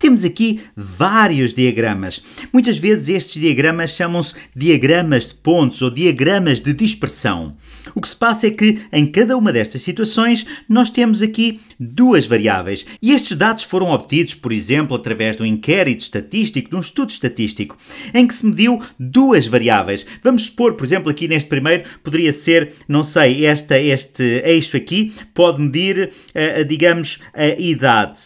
Temos aqui vários diagramas. Muitas vezes estes diagramas chamam-se diagramas de pontos ou diagramas de dispersão. O que se passa é que em cada uma destas situações nós temos aqui duas variáveis e estes dados foram obtidos, por exemplo, através de um inquérito estatístico, de um estudo estatístico, em que se mediu duas variáveis. Vamos supor, por exemplo, aqui neste primeiro poderia ser, não sei, esta, este eixo é aqui pode medir, eh, eh, digamos, a idade.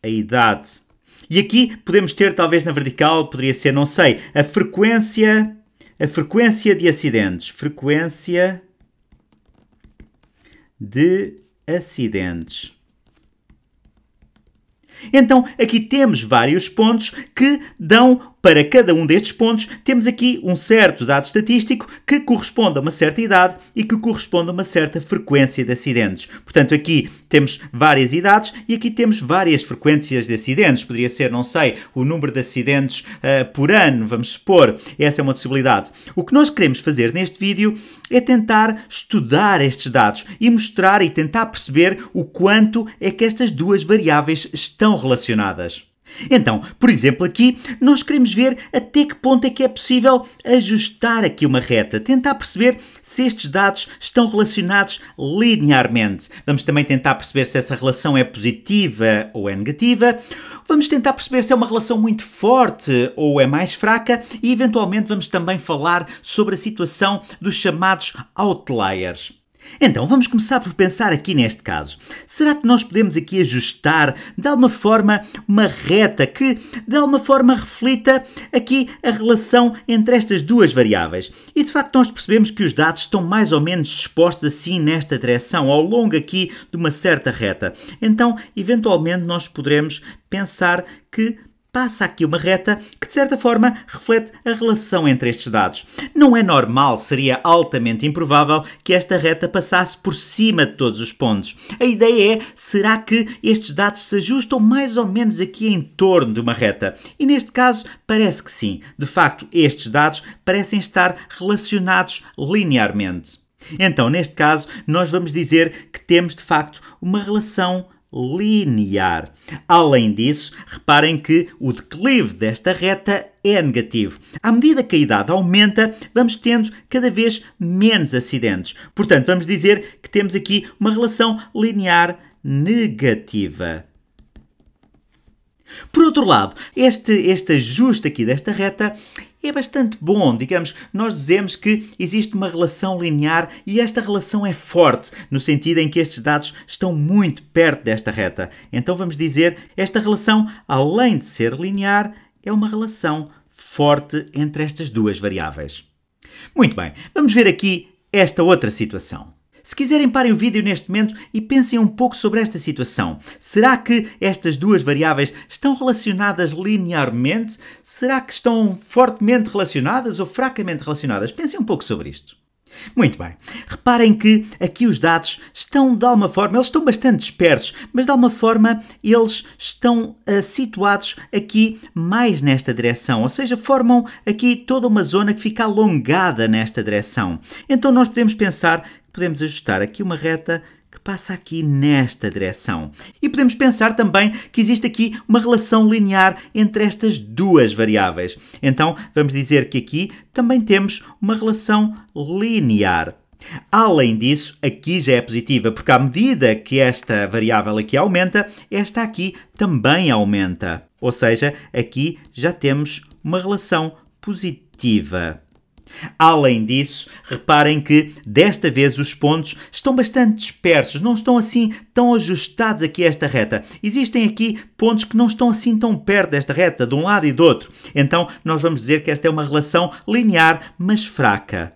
A idade e aqui podemos ter, talvez na vertical, poderia ser, não sei, a frequência, a frequência de acidentes. Frequência de acidentes. Então, aqui temos vários pontos que dão para cada um destes pontos, temos aqui um certo dado estatístico que corresponde a uma certa idade e que corresponde a uma certa frequência de acidentes. Portanto, aqui temos várias idades e aqui temos várias frequências de acidentes. Poderia ser, não sei, o número de acidentes uh, por ano, vamos supor. Essa é uma possibilidade. O que nós queremos fazer neste vídeo é tentar estudar estes dados e mostrar e tentar perceber o quanto é que estas duas variáveis estão relacionadas. Então, por exemplo, aqui nós queremos ver até que ponto é que é possível ajustar aqui uma reta, tentar perceber se estes dados estão relacionados linearmente. Vamos também tentar perceber se essa relação é positiva ou é negativa. Vamos tentar perceber se é uma relação muito forte ou é mais fraca e eventualmente vamos também falar sobre a situação dos chamados outliers. Então, vamos começar por pensar aqui neste caso. Será que nós podemos aqui ajustar de alguma forma uma reta que de alguma forma reflita aqui a relação entre estas duas variáveis? E de facto, nós percebemos que os dados estão mais ou menos dispostos assim nesta direção, ao longo aqui de uma certa reta. Então, eventualmente, nós poderemos pensar que passa aqui uma reta que, de certa forma, reflete a relação entre estes dados. Não é normal, seria altamente improvável que esta reta passasse por cima de todos os pontos. A ideia é: será que estes dados se ajustam mais ou menos aqui em torno de uma reta? E neste caso, parece que sim. De facto, estes dados parecem estar relacionados linearmente. Então, neste caso, nós vamos dizer que temos de facto uma relação linear. Além disso, reparem que o declive desta reta é negativo. À medida que a idade aumenta, vamos tendo cada vez menos acidentes. Portanto, vamos dizer que temos aqui uma relação linear negativa. Por outro lado, este, este ajuste aqui desta reta é bastante bom. Digamos, nós dizemos que existe uma relação linear e esta relação é forte, no sentido em que estes dados estão muito perto desta reta. Então vamos dizer, esta relação, além de ser linear, é uma relação forte entre estas duas variáveis. Muito bem, vamos ver aqui esta outra situação. Se quiserem, parem o vídeo neste momento e pensem um pouco sobre esta situação. Será que estas duas variáveis estão relacionadas linearmente? Será que estão fortemente relacionadas ou fracamente relacionadas? Pensem um pouco sobre isto. Muito bem. Reparem que aqui os dados estão de alguma forma, eles estão bastante dispersos, mas de alguma forma eles estão uh, situados aqui mais nesta direção, ou seja, formam aqui toda uma zona que fica alongada nesta direção. Então nós podemos pensar podemos ajustar aqui uma reta que passa aqui nesta direção. E podemos pensar também que existe aqui uma relação linear entre estas duas variáveis. Então, vamos dizer que aqui também temos uma relação linear. Além disso, aqui já é positiva, porque à medida que esta variável aqui aumenta, esta aqui também aumenta. Ou seja, aqui já temos uma relação positiva. Além disso, reparem que desta vez os pontos estão bastante dispersos, não estão assim tão ajustados aqui a esta reta. Existem aqui pontos que não estão assim tão perto desta reta, de um lado e do outro. Então, nós vamos dizer que esta é uma relação linear, mas fraca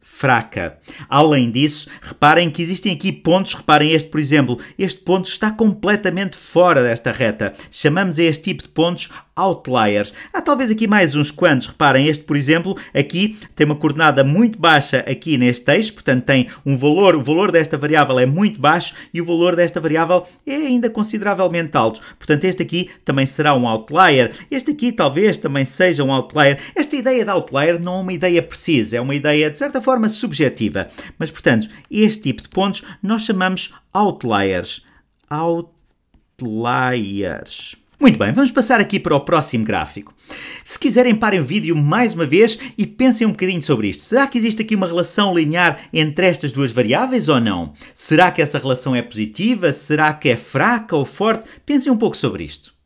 fraca. Além disso, reparem que existem aqui pontos, reparem este, por exemplo, este ponto está completamente fora desta reta. Chamamos a este tipo de pontos outliers. Há talvez aqui mais uns quantos. Reparem, este, por exemplo, aqui tem uma coordenada muito baixa aqui neste texto, portanto tem um valor, o valor desta variável é muito baixo e o valor desta variável é ainda consideravelmente alto. Portanto, este aqui também será um outlier. Este aqui talvez também seja um outlier. Esta ideia de outlier não é uma ideia precisa, é uma ideia de certa forma subjetiva. Mas, portanto, este tipo de pontos nós chamamos outliers. Outliers. Muito bem, vamos passar aqui para o próximo gráfico. Se quiserem, parem o vídeo mais uma vez e pensem um bocadinho sobre isto. Será que existe aqui uma relação linear entre estas duas variáveis ou não? Será que essa relação é positiva? Será que é fraca ou forte? Pensem um pouco sobre isto.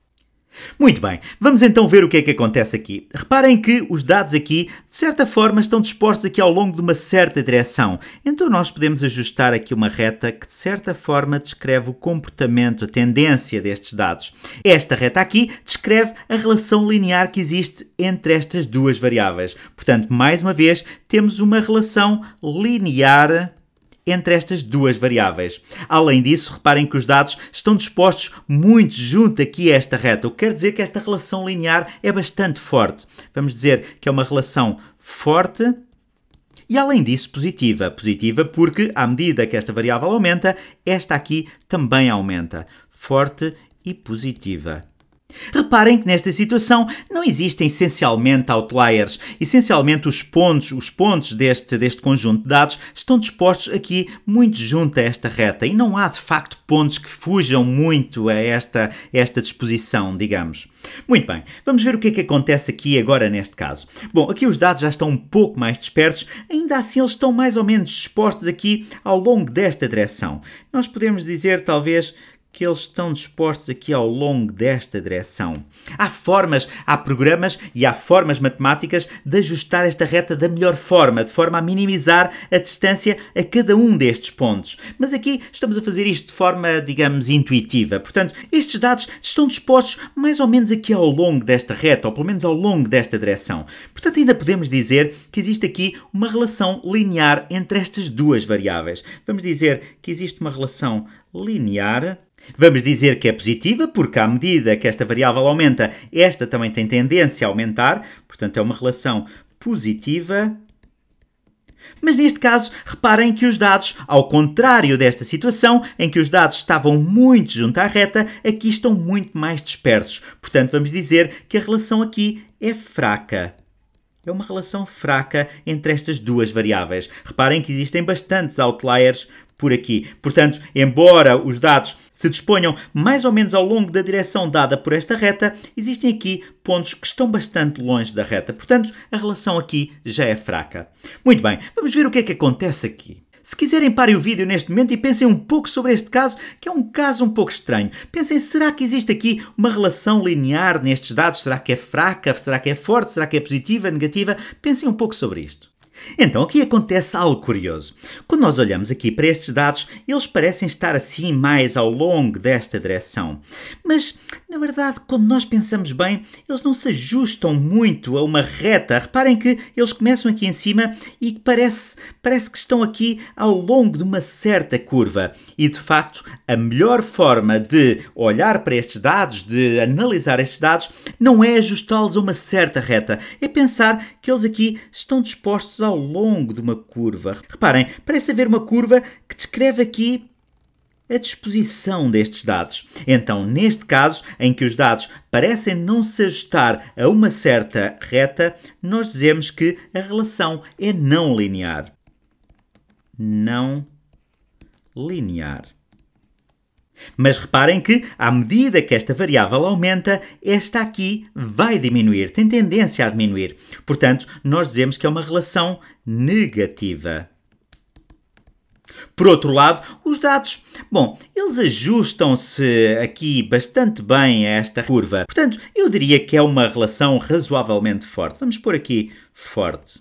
Muito bem, vamos então ver o que é que acontece aqui. Reparem que os dados aqui, de certa forma, estão dispostos aqui ao longo de uma certa direção. Então nós podemos ajustar aqui uma reta que, de certa forma, descreve o comportamento, a tendência destes dados. Esta reta aqui descreve a relação linear que existe entre estas duas variáveis. Portanto, mais uma vez, temos uma relação linear entre estas duas variáveis. Além disso, reparem que os dados estão dispostos muito junto aqui a esta reta, o que quer dizer que esta relação linear é bastante forte. Vamos dizer que é uma relação forte e além disso positiva. Positiva porque, à medida que esta variável aumenta, esta aqui também aumenta. Forte e positiva. Reparem que nesta situação não existem essencialmente outliers. Essencialmente os pontos, os pontos deste, deste conjunto de dados estão dispostos aqui muito junto a esta reta e não há de facto pontos que fujam muito a esta, esta disposição, digamos. Muito bem, vamos ver o que é que acontece aqui agora neste caso. Bom, aqui os dados já estão um pouco mais dispersos, ainda assim eles estão mais ou menos dispostos aqui ao longo desta direção. Nós podemos dizer talvez que eles estão dispostos aqui ao longo desta direção. Há formas, há programas e há formas matemáticas de ajustar esta reta da melhor forma, de forma a minimizar a distância a cada um destes pontos. Mas aqui estamos a fazer isto de forma, digamos, intuitiva. Portanto, estes dados estão dispostos mais ou menos aqui ao longo desta reta, ou pelo menos ao longo desta direção. Portanto, ainda podemos dizer que existe aqui uma relação linear entre estas duas variáveis. Vamos dizer que existe uma relação linear. Vamos dizer que é positiva, porque à medida que esta variável aumenta, esta também tem tendência a aumentar, portanto é uma relação positiva. Mas neste caso, reparem que os dados, ao contrário desta situação, em que os dados estavam muito junto à reta, aqui estão muito mais dispersos. Portanto, vamos dizer que a relação aqui é fraca. É uma relação fraca entre estas duas variáveis. Reparem que existem bastantes outliers por aqui. Portanto, embora os dados se disponham mais ou menos ao longo da direção dada por esta reta, existem aqui pontos que estão bastante longe da reta. Portanto, a relação aqui já é fraca. Muito bem, vamos ver o que é que acontece aqui. Se quiserem, parem o vídeo neste momento e pensem um pouco sobre este caso, que é um caso um pouco estranho. Pensem, será que existe aqui uma relação linear nestes dados? Será que é fraca? Será que é forte? Será que é positiva? Negativa? Pensem um pouco sobre isto. Então aqui acontece algo curioso. Quando nós olhamos aqui para estes dados, eles parecem estar assim mais ao longo desta direção. Mas, na verdade, quando nós pensamos bem, eles não se ajustam muito a uma reta. Reparem que eles começam aqui em cima e parece, parece que estão aqui ao longo de uma certa curva. E, de facto, a melhor forma de olhar para estes dados, de analisar estes dados, não é ajustá-los a uma certa reta. É pensar que eles aqui estão dispostos ao longo de uma curva. Reparem, parece haver uma curva que descreve aqui a disposição destes dados. Então, neste caso, em que os dados parecem não se ajustar a uma certa reta, nós dizemos que a relação é não linear. Não linear. Mas reparem que, à medida que esta variável aumenta, esta aqui vai diminuir, tem tendência a diminuir. Portanto, nós dizemos que é uma relação negativa. Por outro lado, os dados, bom, eles ajustam-se aqui bastante bem a esta curva. Portanto, eu diria que é uma relação razoavelmente forte. Vamos pôr aqui forte.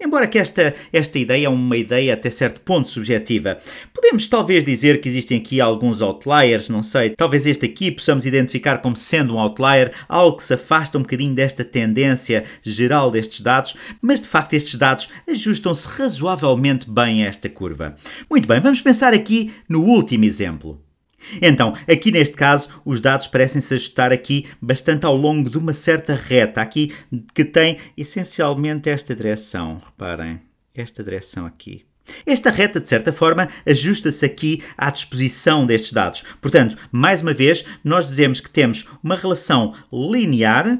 Embora que esta, esta ideia é uma ideia até certo ponto subjetiva, podemos talvez dizer que existem aqui alguns outliers, não sei, talvez este aqui possamos identificar como sendo um outlier, algo que se afasta um bocadinho desta tendência geral destes dados, mas de facto estes dados ajustam-se razoavelmente bem a esta curva. Muito bem, vamos pensar aqui no último exemplo. Então, aqui neste caso, os dados parecem-se ajustar aqui bastante ao longo de uma certa reta, aqui que tem essencialmente esta direção, reparem, esta direção aqui. Esta reta, de certa forma, ajusta-se aqui à disposição destes dados. Portanto, mais uma vez, nós dizemos que temos uma relação linear,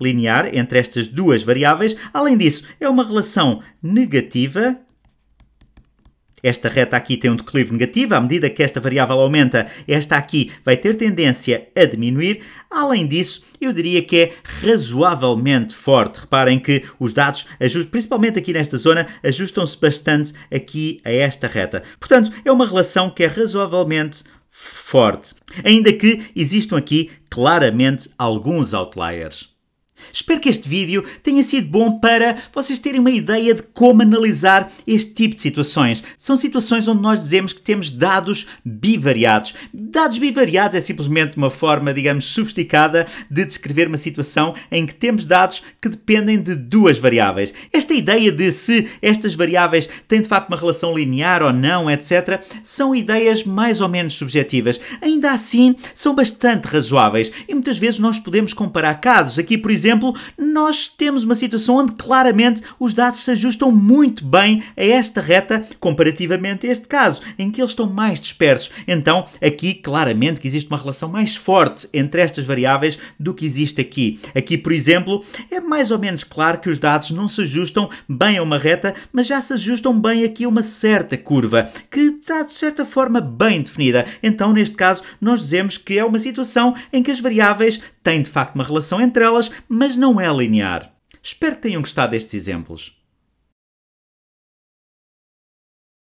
linear entre estas duas variáveis. Além disso, é uma relação negativa esta reta aqui tem um declive negativo, à medida que esta variável aumenta, esta aqui vai ter tendência a diminuir. Além disso, eu diria que é razoavelmente forte. Reparem que os dados, principalmente aqui nesta zona, ajustam-se bastante aqui a esta reta. Portanto, é uma relação que é razoavelmente forte. Ainda que existam aqui claramente alguns outliers. Espero que este vídeo tenha sido bom para vocês terem uma ideia de como analisar este tipo de situações. São situações onde nós dizemos que temos dados bivariados. Dados bivariados é simplesmente uma forma, digamos, sofisticada de descrever uma situação em que temos dados que dependem de duas variáveis. Esta ideia de se estas variáveis têm de facto uma relação linear ou não, etc., são ideias mais ou menos subjetivas. Ainda assim, são bastante razoáveis e muitas vezes nós podemos comparar casos. Aqui, por exemplo, exemplo, nós temos uma situação onde claramente os dados se ajustam muito bem a esta reta comparativamente a este caso, em que eles estão mais dispersos. Então, aqui claramente que existe uma relação mais forte entre estas variáveis do que existe aqui. Aqui, por exemplo, é mais ou menos claro que os dados não se ajustam bem a uma reta, mas já se ajustam bem aqui a uma certa curva, que está de certa forma bem definida. Então, neste caso, nós dizemos que é uma situação em que as variáveis tem de facto uma relação entre elas, mas não é linear. Espero que tenham gostado destes exemplos.